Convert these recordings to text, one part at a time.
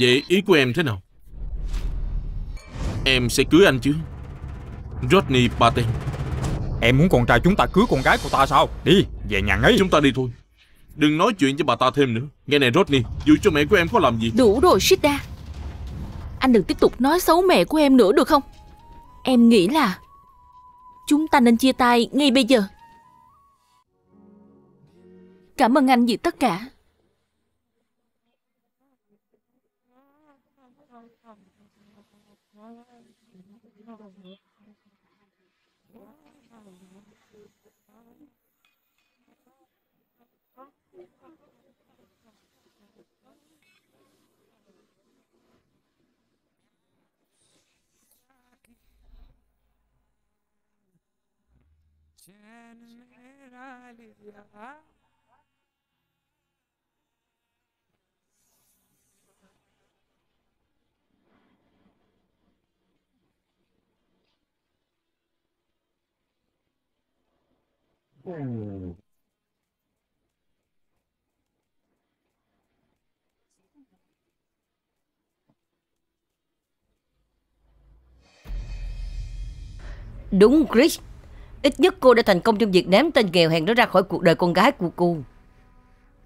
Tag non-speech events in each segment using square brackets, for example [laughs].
Vậy ý của em thế nào? Em sẽ cưới anh chứ? Rodney Paten Em muốn con trai chúng ta cưới con gái của ta sao? Đi, về nhà ngay Chúng ta đi thôi Đừng nói chuyện cho bà ta thêm nữa Nghe này Rodney, dù cho mẹ của em có làm gì Đủ rồi Shida Anh đừng tiếp tục nói xấu mẹ của em nữa được không? Em nghĩ là Chúng ta nên chia tay ngay bây giờ Cảm ơn anh vì tất cả चैन मेरा लिया Đúng Chris Ít nhất cô đã thành công trong việc ném tên nghèo hèn đó ra khỏi cuộc đời con gái của cô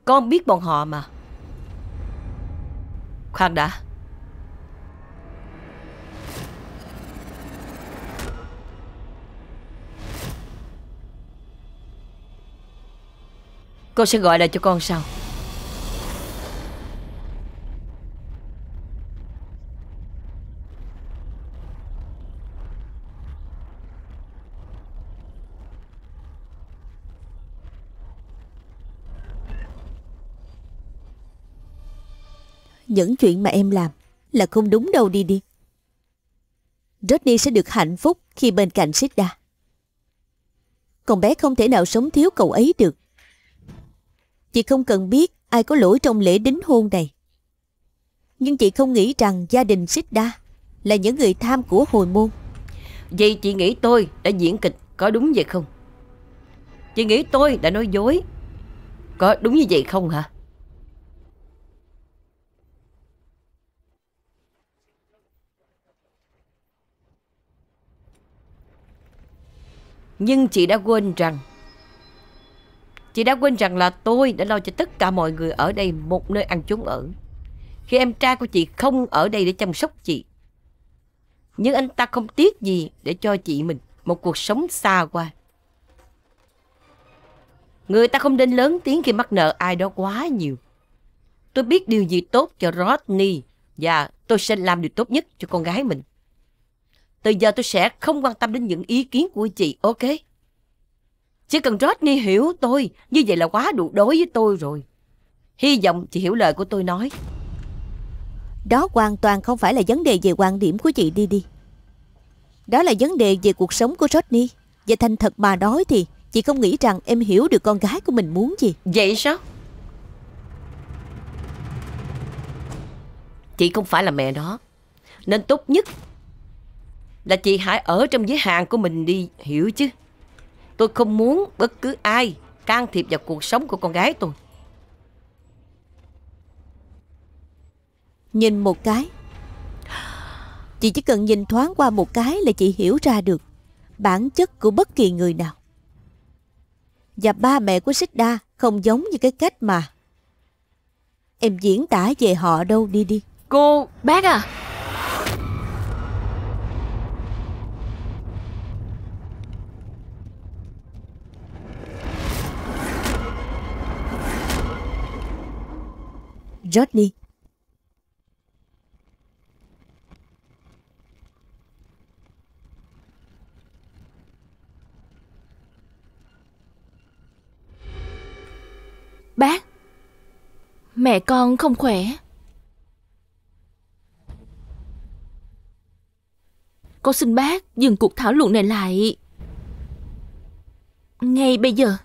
Con biết bọn họ mà Khoan đã Cô sẽ gọi lại cho con sau những chuyện mà em làm là không đúng đâu đi đi. Rodney sẽ được hạnh phúc khi bên cạnh Sida. Con bé không thể nào sống thiếu cậu ấy được. Chị không cần biết ai có lỗi trong lễ đính hôn này. Nhưng chị không nghĩ rằng gia đình Sida là những người tham của hồi môn. Vậy chị nghĩ tôi đã diễn kịch có đúng vậy không? Chị nghĩ tôi đã nói dối. Có đúng như vậy không hả? Nhưng chị đã quên rằng Chị đã quên rằng là tôi đã lo cho tất cả mọi người ở đây một nơi ăn chốn ở. Khi em trai của chị không ở đây để chăm sóc chị. Nhưng anh ta không tiếc gì để cho chị mình một cuộc sống xa qua. Người ta không nên lớn tiếng khi mắc nợ ai đó quá nhiều. Tôi biết điều gì tốt cho Rodney và tôi sẽ làm điều tốt nhất cho con gái mình. Từ giờ tôi sẽ không quan tâm đến những ý kiến của chị, ok? Chỉ cần Rodney hiểu tôi, như vậy là quá đủ đối với tôi rồi. Hy vọng chị hiểu lời của tôi nói. Đó hoàn toàn không phải là vấn đề về quan điểm của chị đi đi. Đó là vấn đề về cuộc sống của Rodney. Và thành thật mà nói thì chị không nghĩ rằng em hiểu được con gái của mình muốn gì. Vậy sao? Chị không phải là mẹ đó. Nên tốt nhất là chị hãy ở trong giới hạn của mình đi, hiểu chứ? Tôi không muốn bất cứ ai can thiệp vào cuộc sống của con gái tôi. Nhìn một cái. Chị chỉ cần nhìn thoáng qua một cái là chị hiểu ra được bản chất của bất kỳ người nào. Và ba mẹ của Sida không giống như cái cách mà em diễn tả về họ đâu đi đi. Cô, bác à! rớt đi. Bác, mẹ con không khỏe. Con xin bác dừng cuộc thảo luận này lại. Ngay bây giờ.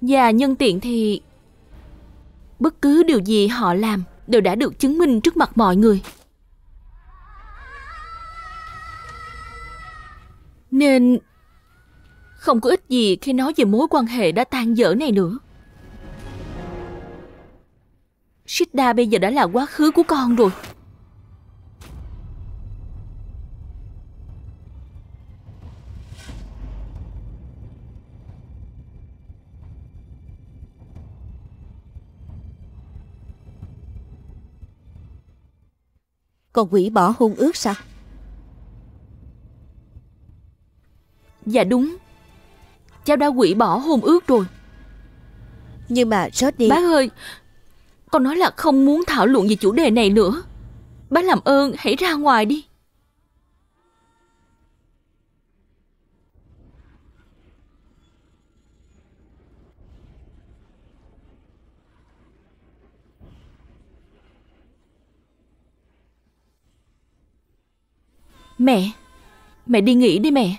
Và nhân tiện thì bất cứ điều gì họ làm đều đã được chứng minh trước mặt mọi người. Nên không có ích gì khi nói về mối quan hệ đã tan dở này nữa. Shida bây giờ đã là quá khứ của con rồi. Còn quỷ bỏ hôn ước sao Dạ đúng Cháu đã quỷ bỏ hôn ước rồi Nhưng mà đi. Bác ơi Con nói là không muốn thảo luận về chủ đề này nữa Bác làm ơn hãy ra ngoài đi Mẹ, mẹ đi nghỉ đi mẹ.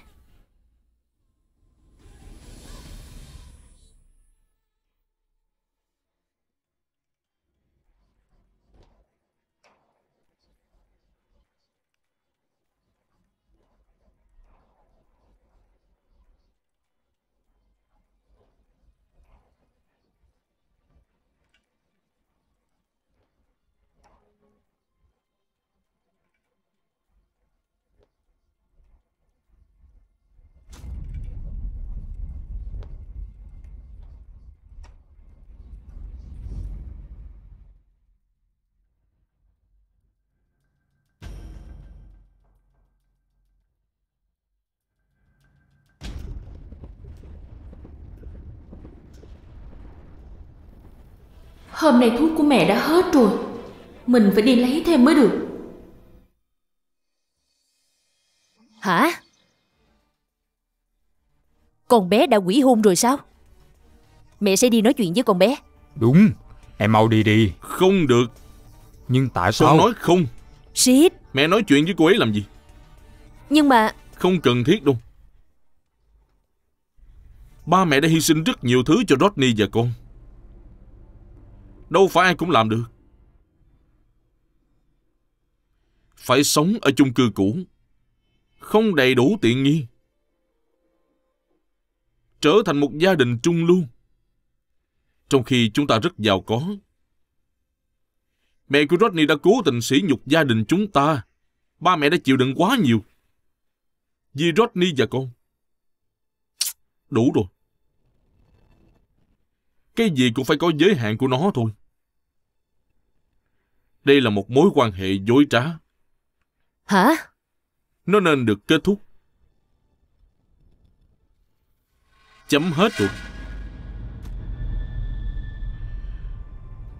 Hôm nay thuốc của mẹ đã hết rồi Mình phải đi lấy thêm mới được Hả? Con bé đã quỷ hôn rồi sao? Mẹ sẽ đi nói chuyện với con bé Đúng, em mau đi đi Không được Nhưng tại sao? Con nói không Shit Mẹ nói chuyện với cô ấy làm gì? Nhưng mà Không cần thiết đâu Ba mẹ đã hy sinh rất nhiều thứ cho Rodney và con Đâu phải ai cũng làm được. Phải sống ở chung cư cũ, không đầy đủ tiện nghi. Trở thành một gia đình trung lưu. Trong khi chúng ta rất giàu có. Mẹ của Rodney đã cố tình sỉ nhục gia đình chúng ta. Ba mẹ đã chịu đựng quá nhiều. Vì Rodney và con. Đủ rồi. Cái gì cũng phải có giới hạn của nó thôi. Đây là một mối quan hệ dối trá. Hả? Nó nên được kết thúc. Chấm hết rồi.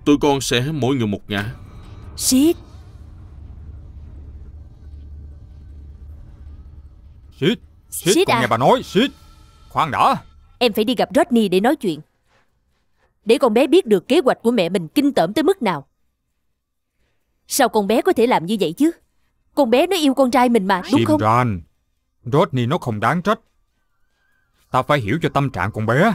Tụi con sẽ mỗi người một ngã. Shit. Shit. Shit, shit con à. nghe bà nói. Shit. Khoan đã. Em phải đi gặp Rodney để nói chuyện. Để con bé biết được kế hoạch của mẹ mình kinh tởm tới mức nào. Sao con bé có thể làm như vậy chứ Con bé nó yêu con trai mình mà đúng không Simran Rodney nó không đáng trách Ta phải hiểu cho tâm trạng con bé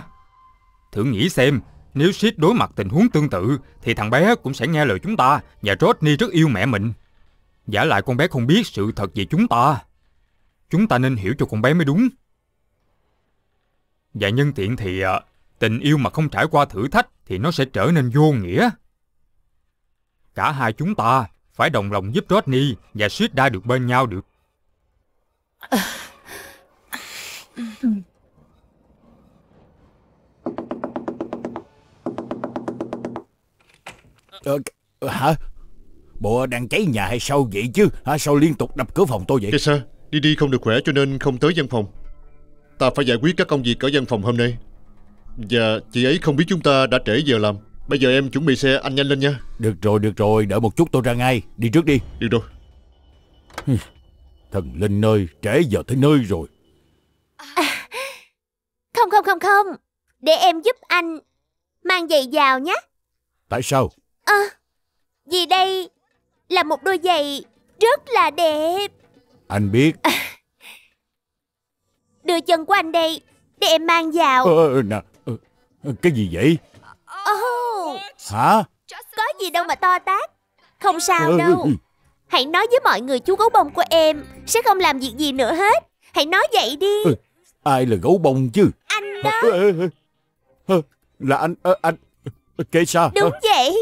Thử nghĩ xem Nếu Sid đối mặt tình huống tương tự Thì thằng bé cũng sẽ nghe lời chúng ta Và Rodney rất yêu mẹ mình Giả lại con bé không biết sự thật về chúng ta Chúng ta nên hiểu cho con bé mới đúng Và nhân tiện thì à, Tình yêu mà không trải qua thử thách Thì nó sẽ trở nên vô nghĩa Cả hai chúng ta phải đồng lòng giúp Rodney và Sida được bên nhau được. Ờ, hả? Bộ đang cháy nhà hay sao vậy chứ? Hả? Sao liên tục đập cửa phòng tôi vậy? Yes, sir. Đi đi không được khỏe cho nên không tới văn phòng. Ta phải giải quyết các công việc ở văn phòng hôm nay. Và chị ấy không biết chúng ta đã trễ giờ làm Bây giờ em chuẩn bị xe anh nhanh lên nha Được rồi được rồi đợi một chút tôi ra ngay Đi trước đi Được rồi Thần linh nơi trễ giờ tới nơi rồi à, Không không không không Để em giúp anh Mang giày vào nhé Tại sao à, Vì đây là một đôi giày rất là đẹp Anh biết à, Đưa chân của anh đây Để em mang vào ờ, ờ nè, ờ, Cái gì vậy oh. Hả Có gì đâu mà to tát Không ừ, sao ừ, ừ, đâu Hãy nói với mọi người chú gấu bông của em Sẽ không làm việc gì nữa hết Hãy nói vậy đi Ai là gấu bông chứ Anh ờ, đó ờ, ờ, Là anh Anh Kê sao Đúng vậy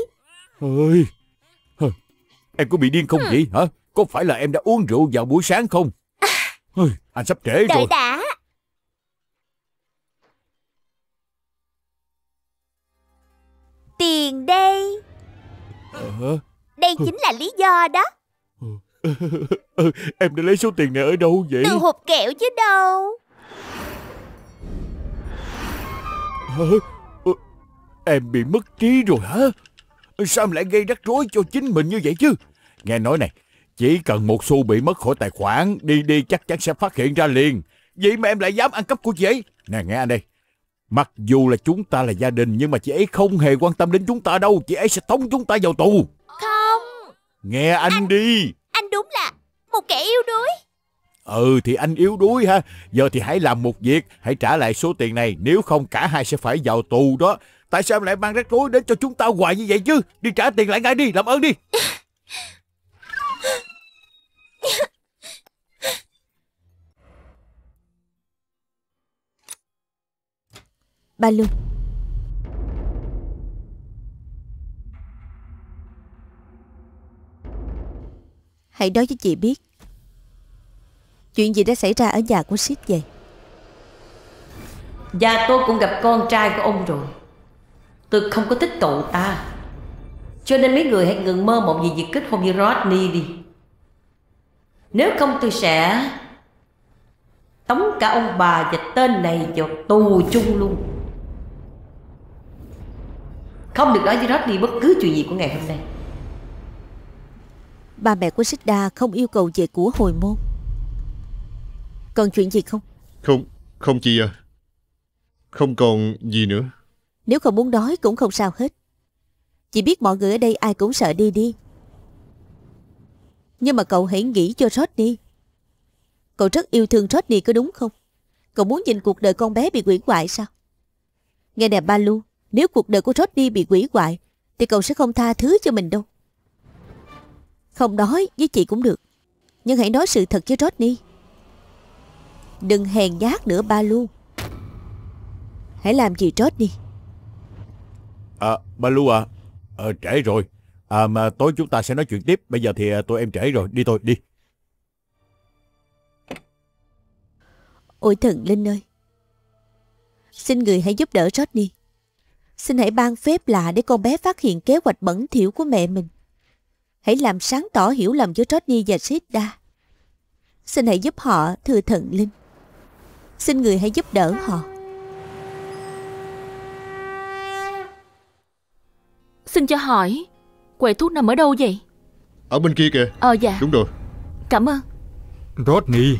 Ôi Em có bị điên không vậy hả Có phải là em đã uống rượu vào buổi sáng không à, Anh sắp trễ Đợi rồi đã Đây chính là lý do đó [laughs] ừ, Em đã lấy số tiền này ở đâu vậy Từ hộp kẹo chứ đâu ừ, Em bị mất trí rồi hả Sao em lại gây rắc rối cho chính mình như vậy chứ Nghe nói này Chỉ cần một xu bị mất khỏi tài khoản Đi đi chắc chắn sẽ phát hiện ra liền Vậy mà em lại dám ăn cắp của chị ấy Nè nghe anh đây Mặc dù là chúng ta là gia đình Nhưng mà chị ấy không hề quan tâm đến chúng ta đâu Chị ấy sẽ tống chúng ta vào tù Không Nghe anh, anh đi Anh đúng là một kẻ yếu đuối Ừ thì anh yếu đuối ha Giờ thì hãy làm một việc Hãy trả lại số tiền này Nếu không cả hai sẽ phải vào tù đó Tại sao em lại mang rắc rối đến cho chúng ta hoài như vậy chứ Đi trả tiền lại ngay đi Làm ơn đi [laughs] ba lương. Hãy nói cho chị biết Chuyện gì đã xảy ra ở nhà của Sid vậy Và dạ, tôi cũng gặp con trai của ông rồi Tôi không có thích cậu ta Cho nên mấy người hãy ngừng mơ mộng về việc kết hôn với Rodney đi Nếu không tôi sẽ Tống cả ông bà và tên này vào tù chung luôn không được nói với Rodney bất cứ chuyện gì của ngày hôm nay Ba mẹ của Sida không yêu cầu về của hồi môn Còn chuyện gì không? Không, không chị à Không còn gì nữa Nếu không muốn nói cũng không sao hết Chị biết mọi người ở đây ai cũng sợ đi đi Nhưng mà cậu hãy nghĩ cho Rodney Cậu rất yêu thương Rodney có đúng không? Cậu muốn nhìn cuộc đời con bé bị quỷ hoại sao? Nghe nè ba luôn. Nếu cuộc đời của Rodney bị quỷ hoại Thì cậu sẽ không tha thứ cho mình đâu Không nói với chị cũng được Nhưng hãy nói sự thật với Rodney Đừng hèn nhát nữa ba lu Hãy làm gì Rodney À ba lu à, à Trễ rồi À mà tối chúng ta sẽ nói chuyện tiếp Bây giờ thì à, tụi em trễ rồi Đi thôi đi Ôi thần Linh ơi Xin người hãy giúp đỡ Rodney Xin hãy ban phép lạ để con bé phát hiện kế hoạch bẩn thỉu của mẹ mình. Hãy làm sáng tỏ hiểu lầm giữa Rodney và Sida. Xin hãy giúp họ, thưa thần linh. Xin người hãy giúp đỡ họ. Xin cho hỏi, quầy thuốc nằm ở đâu vậy? Ở bên kia kìa. Ờ dạ. Đúng rồi. Cảm ơn. Rodney,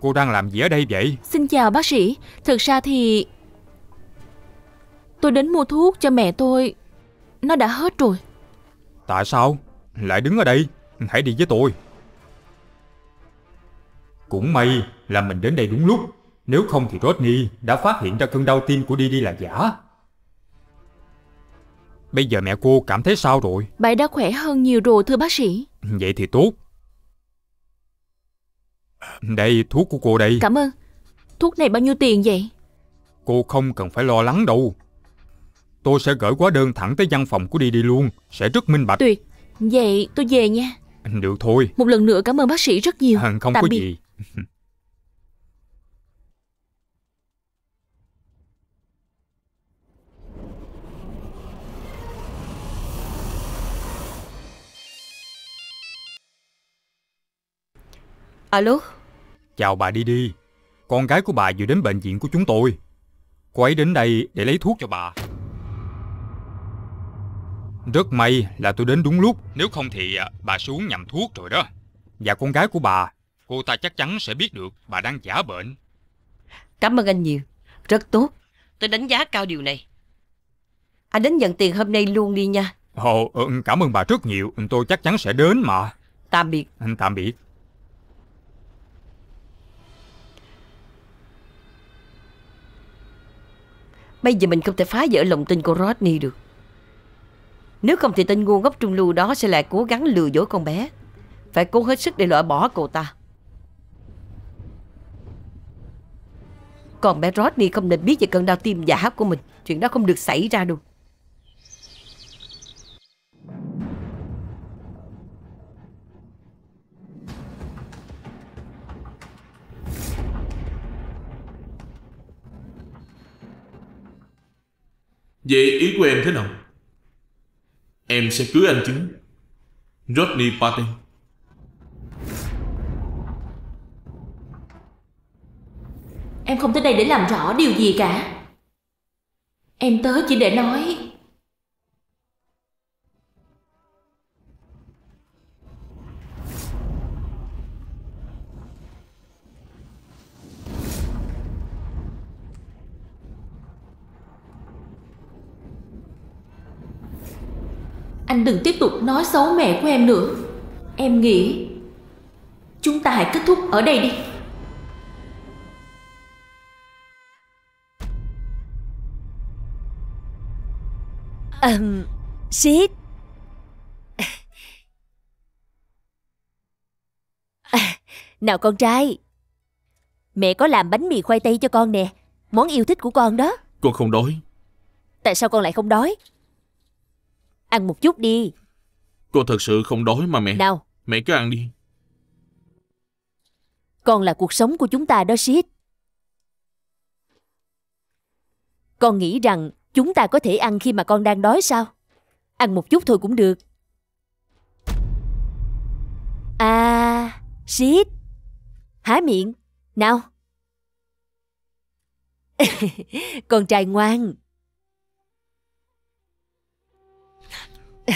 Cô đang làm gì ở đây vậy? Xin chào bác sĩ, thực ra thì tôi đến mua thuốc cho mẹ tôi. Nó đã hết rồi. Tại sao? Lại đứng ở đây, hãy đi với tôi. Cũng may là mình đến đây đúng lúc, nếu không thì Rodney đã phát hiện ra cơn đau tim của Didi là giả. Bây giờ mẹ cô cảm thấy sao rồi? Bà đã khỏe hơn nhiều rồi thưa bác sĩ. Vậy thì tốt. Đây thuốc của cô đây Cảm ơn Thuốc này bao nhiêu tiền vậy Cô không cần phải lo lắng đâu Tôi sẽ gửi hóa đơn thẳng tới văn phòng của đi đi luôn Sẽ rất minh bạch Tuyệt Vậy tôi về nha Được thôi Một lần nữa cảm ơn bác sĩ rất nhiều à, Không Tạm có biệt. gì Alo Chào bà đi đi Con gái của bà vừa đến bệnh viện của chúng tôi Cô ấy đến đây để lấy thuốc cho bà Rất may là tôi đến đúng lúc Nếu không thì à, bà xuống nhầm thuốc rồi đó Và con gái của bà Cô ta chắc chắn sẽ biết được bà đang giả bệnh Cảm ơn anh nhiều Rất tốt Tôi đánh giá cao điều này Anh đến nhận tiền hôm nay luôn đi nha Ồ, ừ, cảm ơn bà rất nhiều Tôi chắc chắn sẽ đến mà Tạm biệt Tạm biệt Bây giờ mình không thể phá vỡ lòng tin của Rodney được Nếu không thì tên ngu ngốc trung lưu đó sẽ lại cố gắng lừa dối con bé Phải cố hết sức để loại bỏ cô ta Còn bé Rodney không nên biết về cơn đau tim giả của mình Chuyện đó không được xảy ra đâu Vậy ý của em thế nào? Em sẽ cưới anh chứng Rodney Patin Em không tới đây để làm rõ điều gì cả Em tới chỉ để nói đừng tiếp tục nói xấu mẹ của em nữa Em nghĩ Chúng ta hãy kết thúc ở đây đi Um, shit Nào con trai Mẹ có làm bánh mì khoai tây cho con nè Món yêu thích của con đó Con không đói Tại sao con lại không đói Ăn một chút đi Cô thật sự không đói mà mẹ Nào Mẹ cứ ăn đi Con là cuộc sống của chúng ta đó Sid Con nghĩ rằng chúng ta có thể ăn khi mà con đang đói sao Ăn một chút thôi cũng được À Sid Há miệng Nào [laughs] Con trai ngoan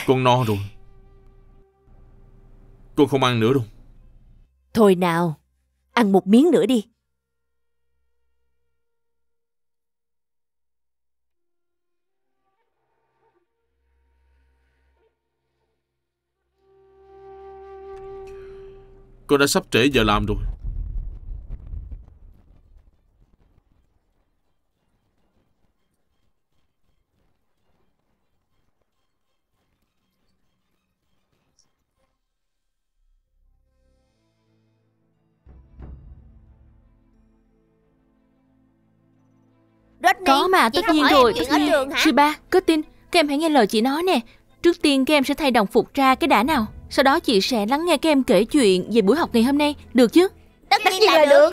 Con no rồi Con không ăn nữa đâu Thôi nào Ăn một miếng nữa đi Con đã sắp trễ giờ làm rồi mà tất nhiên rồi tất nhiên. Ừ, Trường, hả? Shiba cứ tin Các em hãy nghe lời chị nói nè Trước tiên các em sẽ thay đồng phục ra cái đã nào Sau đó chị sẽ lắng nghe các em kể chuyện Về buổi học ngày hôm nay Được chứ Tất, tất nhiên là, là được,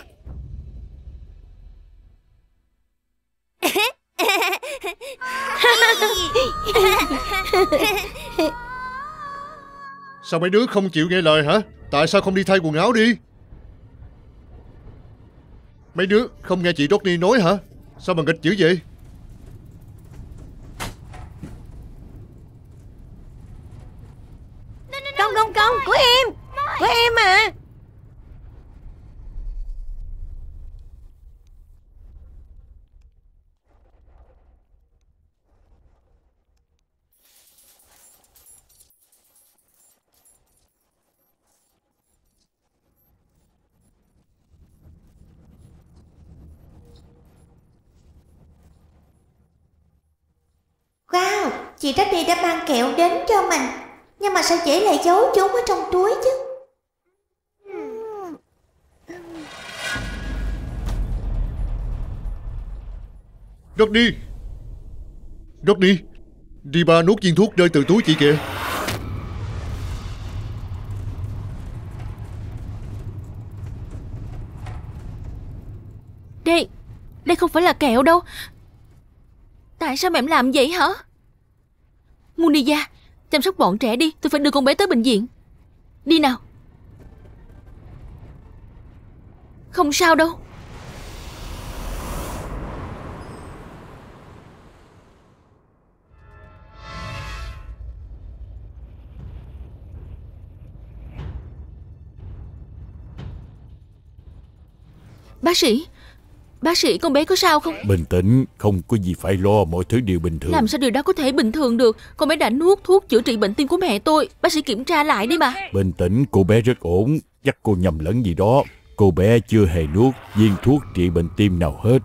được. [laughs] Sao mấy đứa không chịu nghe lời hả Tại sao không đi thay quần áo đi Mấy đứa không nghe chị Rodney nói hả Sao mà nghịch dữ vậy sao dễ lại giấu chúng ở trong túi chứ Rất đi Rất đi Đi ba nuốt viên thuốc rơi từ túi chị kìa Đây Đây không phải là kẹo đâu Tại sao mẹ làm vậy hả Muniya Chăm sóc bọn trẻ đi Tôi phải đưa con bé tới bệnh viện Đi nào Không sao đâu Bác sĩ Bác sĩ con bé có sao không Bình tĩnh Không có gì phải lo Mọi thứ đều bình thường Làm sao điều đó có thể bình thường được Con bé đã nuốt thuốc chữa trị bệnh tim của mẹ tôi Bác sĩ kiểm tra lại đi mà Bình tĩnh Cô bé rất ổn Chắc cô nhầm lẫn gì đó Cô bé chưa hề nuốt viên thuốc trị bệnh tim nào hết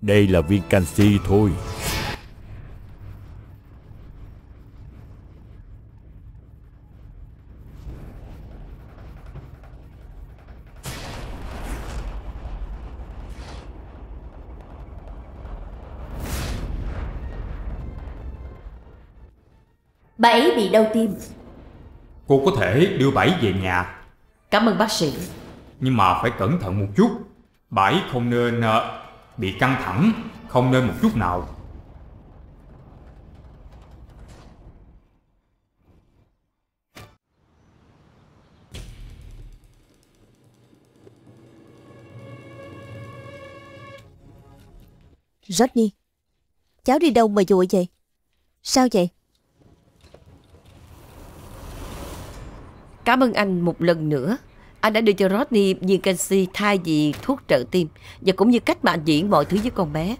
Đây là viên canxi thôi Bà ấy bị đau tim Cô có thể đưa bà ấy về nhà Cảm ơn bác sĩ Nhưng mà phải cẩn thận một chút Bà ấy không nên uh, bị căng thẳng Không nên một chút nào Rodney Cháu đi đâu mà vội vậy Sao vậy Cảm ơn anh một lần nữa. Anh đã đưa cho Rodney viên canxi thay vì thuốc trợ tim và cũng như cách mà anh diễn mọi thứ với con bé.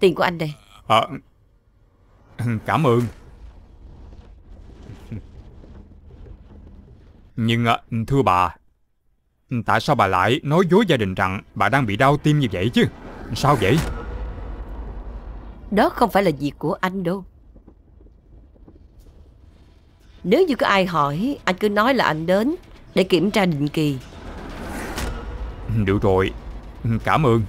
Tiền của anh đây. À, cảm ơn. Nhưng ờ, thưa bà, tại sao bà lại nói dối gia đình rằng bà đang bị đau tim như vậy chứ? Sao vậy? Đó không phải là việc của anh đâu. Nếu như có ai hỏi Anh cứ nói là anh đến Để kiểm tra định kỳ Được rồi Cảm ơn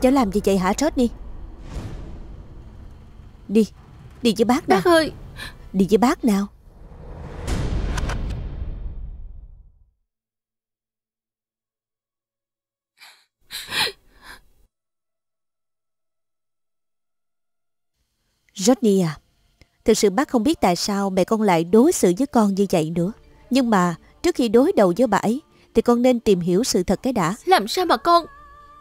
Cháu làm gì vậy hả Rodney Đi Đi với bác nào Bác ơi Đi với bác nào Rodney à Thực sự bác không biết tại sao mẹ con lại đối xử với con như vậy nữa Nhưng mà trước khi đối đầu với bà ấy Thì con nên tìm hiểu sự thật cái đã Làm sao mà con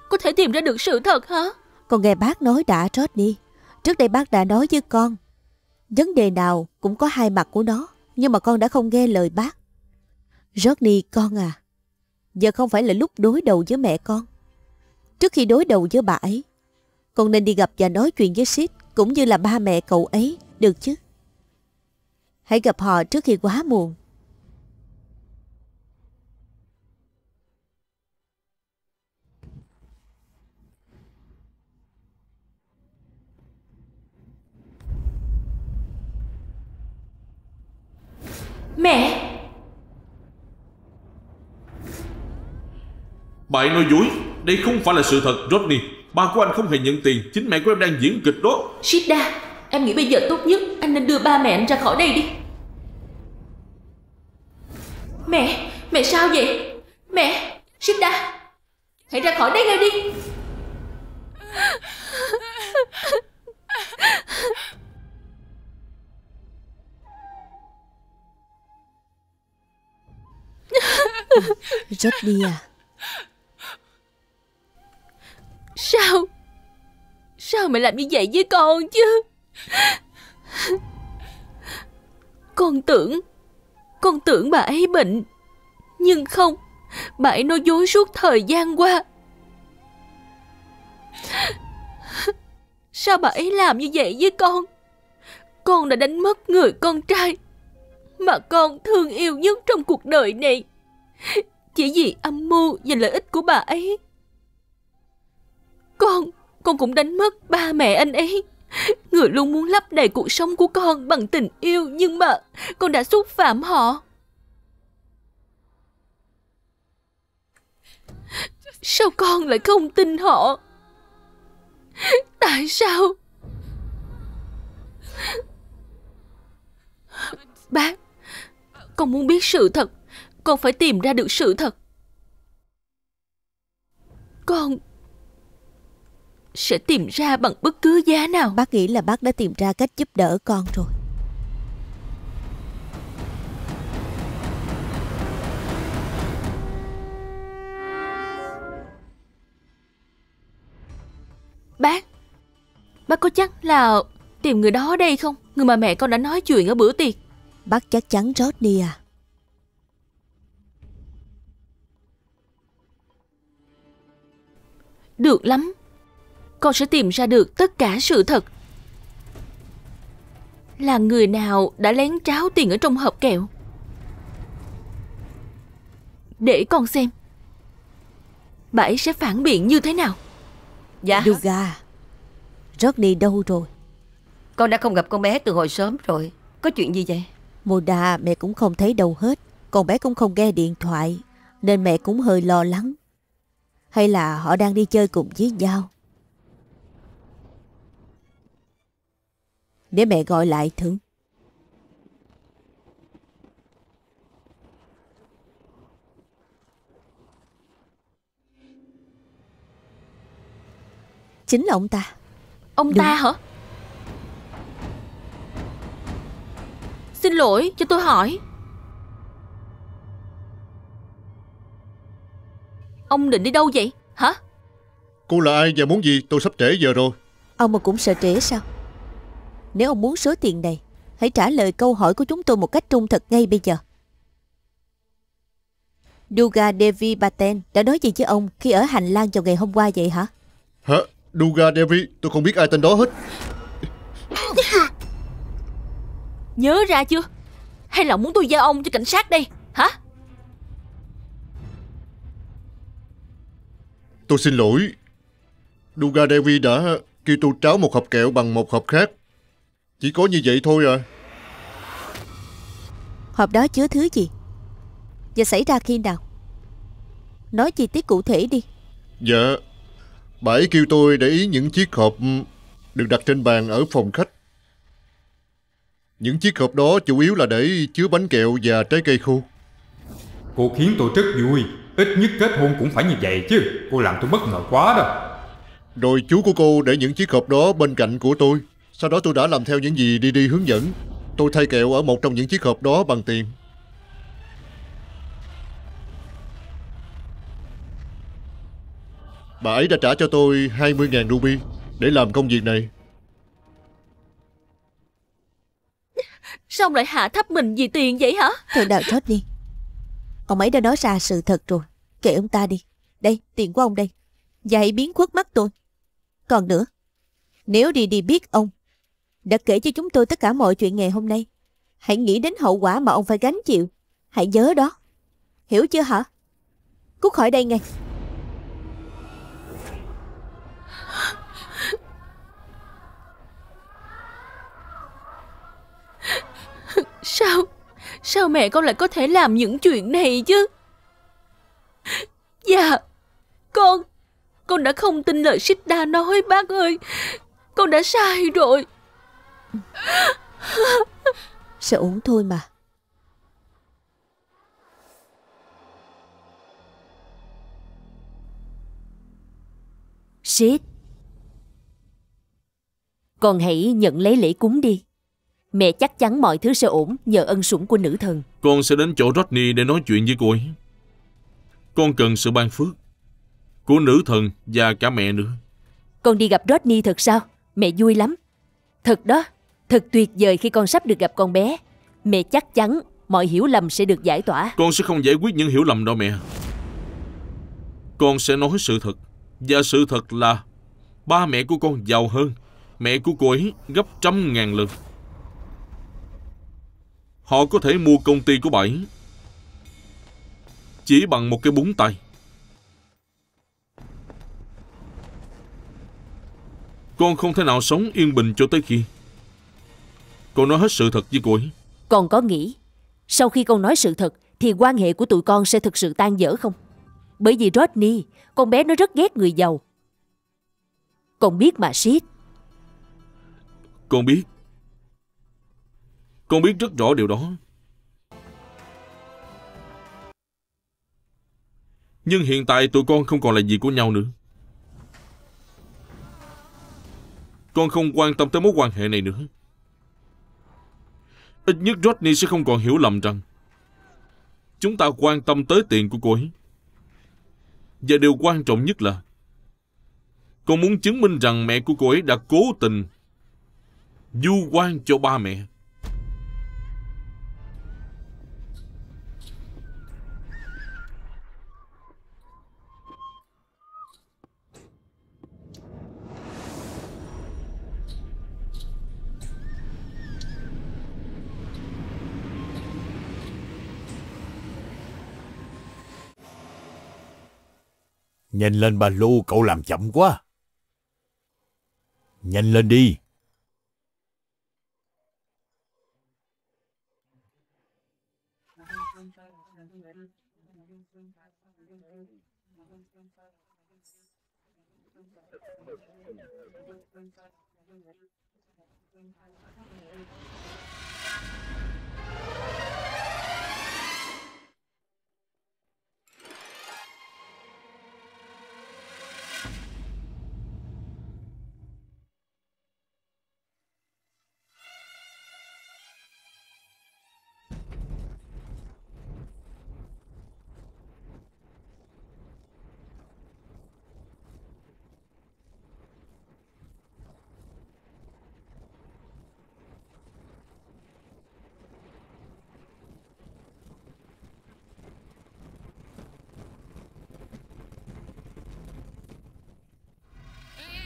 có thể tìm ra được sự thật hả? Con nghe bác nói đã Rodney. Trước đây bác đã nói với con. Vấn đề nào cũng có hai mặt của nó. Nhưng mà con đã không nghe lời bác. Rodney con à. Giờ không phải là lúc đối đầu với mẹ con. Trước khi đối đầu với bà ấy. Con nên đi gặp và nói chuyện với Sid. Cũng như là ba mẹ cậu ấy. Được chứ? Hãy gặp họ trước khi quá muộn. Mẹ Bà nói dối Đây không phải là sự thật Rodney Ba của anh không hề nhận tiền Chính mẹ của em đang diễn kịch đó Shida Em nghĩ bây giờ tốt nhất Anh nên đưa ba mẹ anh ra khỏi đây đi Mẹ Mẹ sao vậy Mẹ Shida Hãy ra khỏi đây ngay đi [laughs] [laughs] Rất đi à Sao Sao mày làm như vậy với con chứ Con tưởng Con tưởng bà ấy bệnh Nhưng không Bà ấy nói dối suốt thời gian qua Sao bà ấy làm như vậy với con Con đã đánh mất người con trai Mà con thương yêu nhất trong cuộc đời này [laughs] Chỉ vì âm mưu và lợi ích của bà ấy Con Con cũng đánh mất ba mẹ anh ấy Người luôn muốn lấp đầy cuộc sống của con Bằng tình yêu Nhưng mà con đã xúc phạm họ Sao con lại không tin họ Tại sao Bác Con muốn biết sự thật con phải tìm ra được sự thật Con Sẽ tìm ra bằng bất cứ giá nào Bác nghĩ là bác đã tìm ra cách giúp đỡ con rồi Bác Bác có chắc là tìm người đó đây không? Người mà mẹ con đã nói chuyện ở bữa tiệc Bác chắc chắn Rodney à Được lắm. Con sẽ tìm ra được tất cả sự thật. Là người nào đã lén tráo tiền ở trong hộp kẹo? Để con xem. Bà ấy sẽ phản biện như thế nào? Dạ. Duga, à. rớt đi đâu rồi? Con đã không gặp con bé từ hồi sớm rồi. Có chuyện gì vậy? Moda mẹ cũng không thấy đâu hết. Con bé cũng không nghe điện thoại. Nên mẹ cũng hơi lo lắng hay là họ đang đi chơi cùng với nhau? Để mẹ gọi lại thử. Chính là ông ta. Ông Đúng. ta hả? Xin lỗi, cho tôi hỏi Ông định đi đâu vậy? Hả? Cô là ai và muốn gì? Tôi sắp trễ giờ rồi. Ông mà cũng sợ trễ sao? Nếu ông muốn số tiền này, hãy trả lời câu hỏi của chúng tôi một cách trung thực ngay bây giờ. Duga Devi Baten đã nói gì với ông khi ở hành lang vào ngày hôm qua vậy hả? Hả? Duga Devi? Tôi không biết ai tên đó hết. Nhớ ra chưa? Hay là muốn tôi giao ông cho cảnh sát đây? Hả? Tôi xin lỗi. Duga Devi đã kêu tôi tráo một hộp kẹo bằng một hộp khác. Chỉ có như vậy thôi à. Hộp đó chứa thứ gì? Và xảy ra khi nào? Nói chi tiết cụ thể đi. Dạ. Bà ấy kêu tôi để ý những chiếc hộp được đặt trên bàn ở phòng khách. Những chiếc hộp đó chủ yếu là để chứa bánh kẹo và trái cây khô. Cô khiến tôi rất vui. Ít nhất kết hôn cũng phải như vậy chứ Cô làm tôi bất ngờ quá đó Rồi chú của cô để những chiếc hộp đó bên cạnh của tôi Sau đó tôi đã làm theo những gì đi đi hướng dẫn Tôi thay kẹo ở một trong những chiếc hộp đó bằng tiền Bà ấy đã trả cho tôi 20.000 ruby để làm công việc này Sao ông lại hạ thấp mình vì tiền vậy hả Thôi đạo chết đi Ông ấy đã nói ra sự thật rồi Kệ ông ta đi. Đây, tiền của ông đây. Và hãy biến khuất mắt tôi. Còn nữa, nếu đi đi biết ông đã kể cho chúng tôi tất cả mọi chuyện ngày hôm nay, hãy nghĩ đến hậu quả mà ông phải gánh chịu. Hãy nhớ đó. Hiểu chưa hả? Cút khỏi đây ngay. Sao? Sao mẹ con lại có thể làm những chuyện này chứ? Dạ Con Con đã không tin lời Sita nói bác ơi Con đã sai rồi Sẽ uống thôi mà Shit Con hãy nhận lấy lễ cúng đi Mẹ chắc chắn mọi thứ sẽ ổn nhờ ân sủng của nữ thần Con sẽ đến chỗ Rodney để nói chuyện với cô ấy con cần sự ban phước Của nữ thần và cả mẹ nữa Con đi gặp Rodney thật sao Mẹ vui lắm Thật đó Thật tuyệt vời khi con sắp được gặp con bé Mẹ chắc chắn mọi hiểu lầm sẽ được giải tỏa Con sẽ không giải quyết những hiểu lầm đâu mẹ Con sẽ nói sự thật Và sự thật là Ba mẹ của con giàu hơn Mẹ của cô ấy gấp trăm ngàn lần Họ có thể mua công ty của bà ấy chỉ bằng một cái búng tay. Con không thể nào sống yên bình cho tới khi Con nói hết sự thật với cô ấy Con có nghĩ Sau khi con nói sự thật Thì quan hệ của tụi con sẽ thực sự tan dở không Bởi vì Rodney Con bé nó rất ghét người giàu Con biết mà Sid. Con biết Con biết rất rõ điều đó Nhưng hiện tại tụi con không còn là gì của nhau nữa Con không quan tâm tới mối quan hệ này nữa Ít nhất Rodney sẽ không còn hiểu lầm rằng Chúng ta quan tâm tới tiền của cô ấy Và điều quan trọng nhất là Con muốn chứng minh rằng mẹ của cô ấy đã cố tình Du quan cho ba mẹ Nhanh lên ba lô, cậu làm chậm quá. Nhanh lên đi,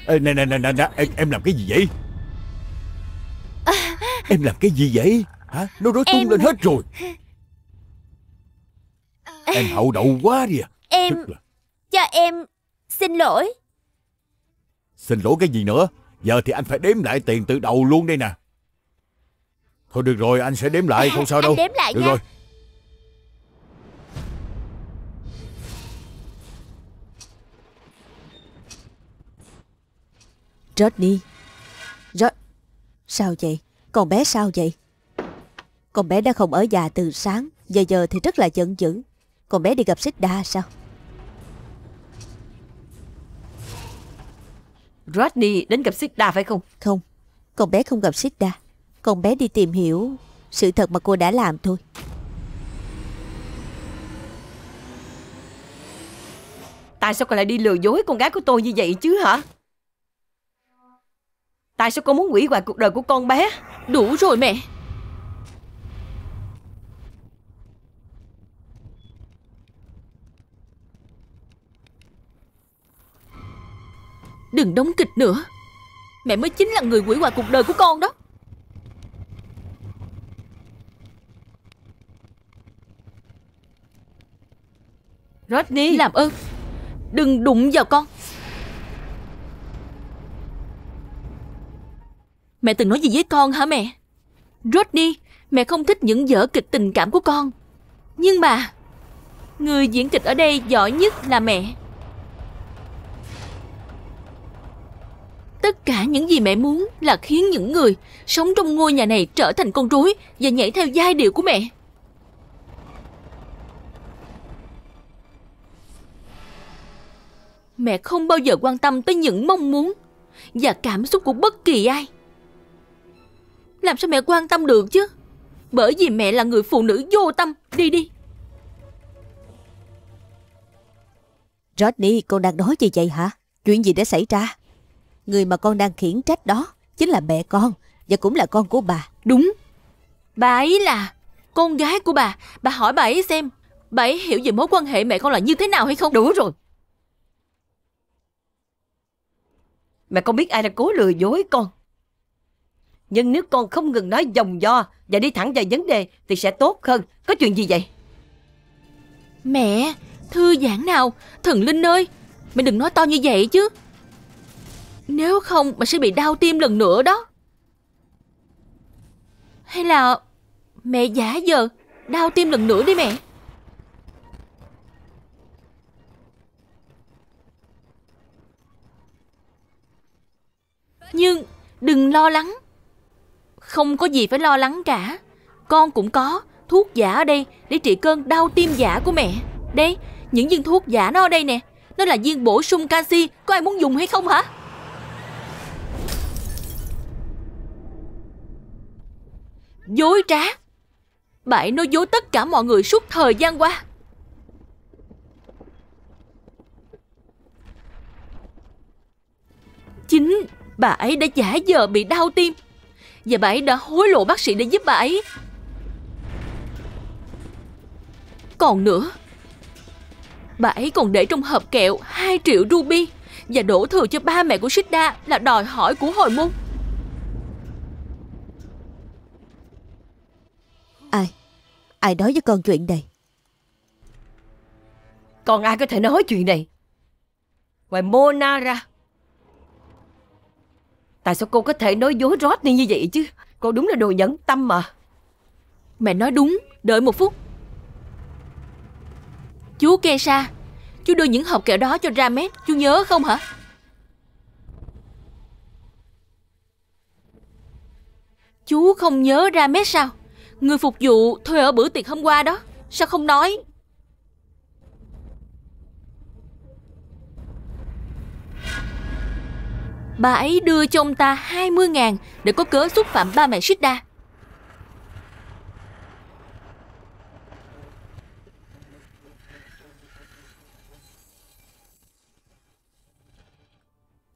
Ê, nè, nè, nè, nè, nè, em, em làm cái gì vậy? Em làm cái gì vậy? Hả? Nó rối tung em... lên hết rồi. Em hậu đậu quá đi à. Em, là... cho em xin lỗi. Xin lỗi cái gì nữa? Giờ thì anh phải đếm lại tiền từ đầu luôn đây nè. Thôi được rồi, anh sẽ đếm lại, không sao đâu. đếm lại được nha. rồi, Rodney Rod... Sao vậy? Con bé sao vậy? Con bé đã không ở nhà từ sáng Giờ giờ thì rất là giận dữ Con bé đi gặp xích đa sao? Rodney đến gặp Sida phải không? Không, con bé không gặp Sida Con bé đi tìm hiểu sự thật mà cô đã làm thôi Tại sao cô lại đi lừa dối con gái của tôi như vậy chứ hả? Tại sao con muốn quỷ hoại cuộc đời của con bé Đủ rồi mẹ Đừng đóng kịch nữa Mẹ mới chính là người quỷ hoại cuộc đời của con đó Rodney Làm ơn Đừng đụng vào con Mẹ từng nói gì với con hả mẹ? Rodney, mẹ không thích những dở kịch tình cảm của con. Nhưng mà, người diễn kịch ở đây giỏi nhất là mẹ. Tất cả những gì mẹ muốn là khiến những người sống trong ngôi nhà này trở thành con rối và nhảy theo giai điệu của mẹ. Mẹ không bao giờ quan tâm tới những mong muốn và cảm xúc của bất kỳ ai. Làm sao mẹ quan tâm được chứ Bởi vì mẹ là người phụ nữ vô tâm Đi đi Rodney con đang nói gì vậy hả Chuyện gì đã xảy ra Người mà con đang khiển trách đó Chính là mẹ con Và cũng là con của bà Đúng Bà ấy là con gái của bà Bà hỏi bà ấy xem Bà ấy hiểu về mối quan hệ mẹ con là như thế nào hay không Đủ rồi Mẹ con biết ai đã cố lừa dối con nhưng nếu con không ngừng nói dòng do và đi thẳng vào vấn đề thì sẽ tốt hơn. Có chuyện gì vậy? Mẹ, thư giãn nào. Thần Linh ơi, mẹ đừng nói to như vậy chứ. Nếu không mẹ sẽ bị đau tim lần nữa đó. Hay là mẹ giả giờ đau tim lần nữa đi mẹ. Nhưng đừng lo lắng không có gì phải lo lắng cả Con cũng có thuốc giả ở đây để trị cơn đau tim giả của mẹ Đây, những viên thuốc giả nó ở đây nè Nó là viên bổ sung canxi Có ai muốn dùng hay không hả? Dối trá Bại nói dối tất cả mọi người suốt thời gian qua Chính bà ấy đã giả giờ bị đau tim và bà ấy đã hối lộ bác sĩ để giúp bà ấy Còn nữa Bà ấy còn để trong hộp kẹo 2 triệu ruby Và đổ thừa cho ba mẹ của Shida là đòi hỏi của hồi môn Ai Ai nói với con chuyện này Còn ai có thể nói chuyện này Ngoài Mona ra Tại sao cô có thể nói dối Rodney như vậy chứ Cô đúng là đồ nhẫn tâm mà Mẹ nói đúng Đợi một phút Chú kesa Chú đưa những hộp kẹo đó cho Ramet Chú nhớ không hả Chú không nhớ Ramet sao Người phục vụ thuê ở bữa tiệc hôm qua đó Sao không nói Bà ấy đưa cho ông ta 20 ngàn để có cớ xúc phạm ba mẹ Shida.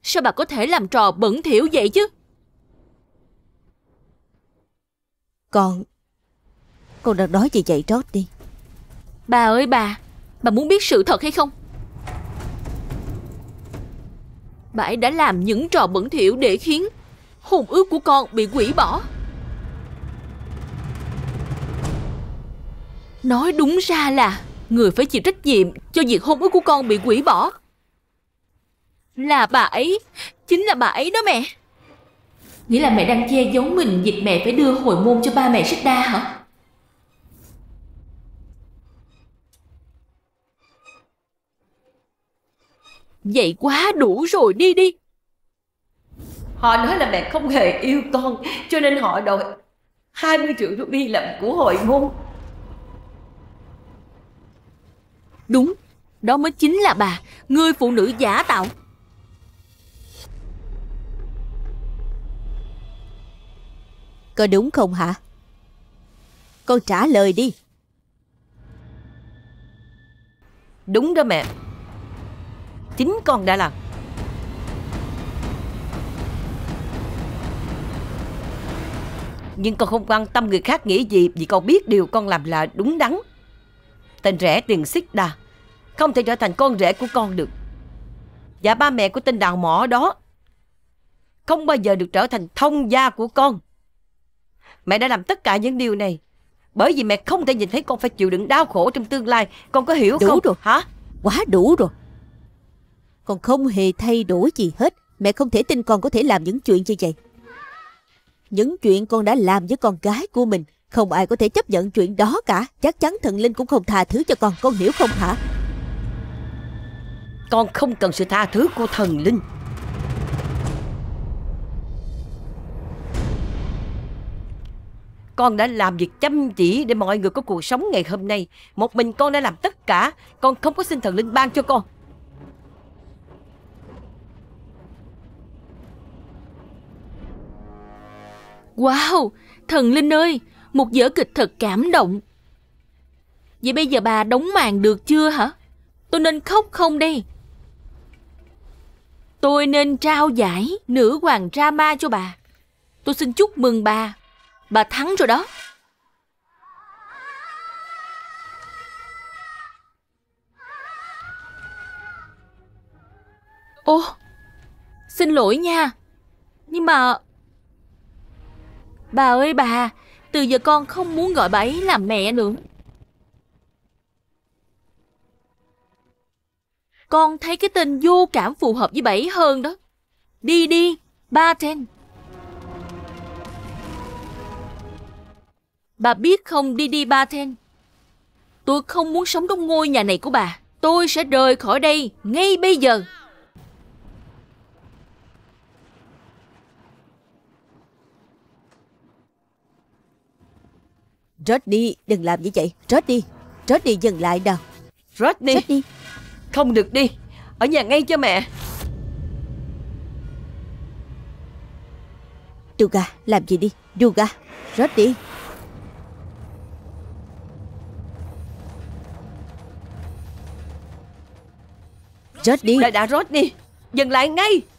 Sao bà có thể làm trò bẩn thỉu vậy chứ? Con... Con đừng nói gì vậy trót đi. Bà ơi bà, bà muốn biết sự thật hay không? bà ấy đã làm những trò bẩn thỉu để khiến hồn ước của con bị quỷ bỏ. Nói đúng ra là người phải chịu trách nhiệm cho việc hôn ước của con bị quỷ bỏ. Là bà ấy, chính là bà ấy đó mẹ. Nghĩa là mẹ đang che giấu mình dịch mẹ phải đưa hồi môn cho ba mẹ Sida hả? Vậy quá đủ rồi đi đi Họ nói là mẹ không hề yêu con Cho nên họ đòi 20 triệu ruby làm của hội môn Đúng Đó mới chính là bà Người phụ nữ giả tạo Có đúng không hả Con trả lời đi Đúng đó mẹ chính con đã làm Nhưng con không quan tâm người khác nghĩ gì Vì con biết điều con làm là đúng đắn Tên rẻ tiền xích đà Không thể trở thành con rể của con được Và ba mẹ của tên đào mỏ đó Không bao giờ được trở thành thông gia của con Mẹ đã làm tất cả những điều này Bởi vì mẹ không thể nhìn thấy con phải chịu đựng đau khổ trong tương lai Con có hiểu đủ không? Đủ rồi hả Quá đủ rồi con không hề thay đổi gì hết. Mẹ không thể tin con có thể làm những chuyện như vậy. Những chuyện con đã làm với con gái của mình, không ai có thể chấp nhận chuyện đó cả. Chắc chắn thần linh cũng không tha thứ cho con, con hiểu không hả? Con không cần sự tha thứ của thần linh. Con đã làm việc chăm chỉ để mọi người có cuộc sống ngày hôm nay. Một mình con đã làm tất cả. Con không có xin thần linh ban cho con. Wow, thần Linh ơi, một vở kịch thật cảm động. Vậy bây giờ bà đóng màn được chưa hả? Tôi nên khóc không đây? Tôi nên trao giải nữ hoàng drama cho bà. Tôi xin chúc mừng bà. Bà thắng rồi đó. Ô, xin lỗi nha. Nhưng mà Bà ơi bà, từ giờ con không muốn gọi bà ấy là mẹ nữa. Con thấy cái tên vô cảm phù hợp với bà ấy hơn đó. Đi đi, ba ten. Bà biết không đi đi ba ten. Tôi không muốn sống trong ngôi nhà này của bà. Tôi sẽ rời khỏi đây ngay bây giờ. đi, đừng làm như vậy. đi, Rodney, đi dừng lại nào. Rodney. đi, Không được đi. Ở nhà ngay cho mẹ. Duga, làm gì đi. Duga, đi. Rodney. Rodney. Đã đã đi, Dừng lại ngay.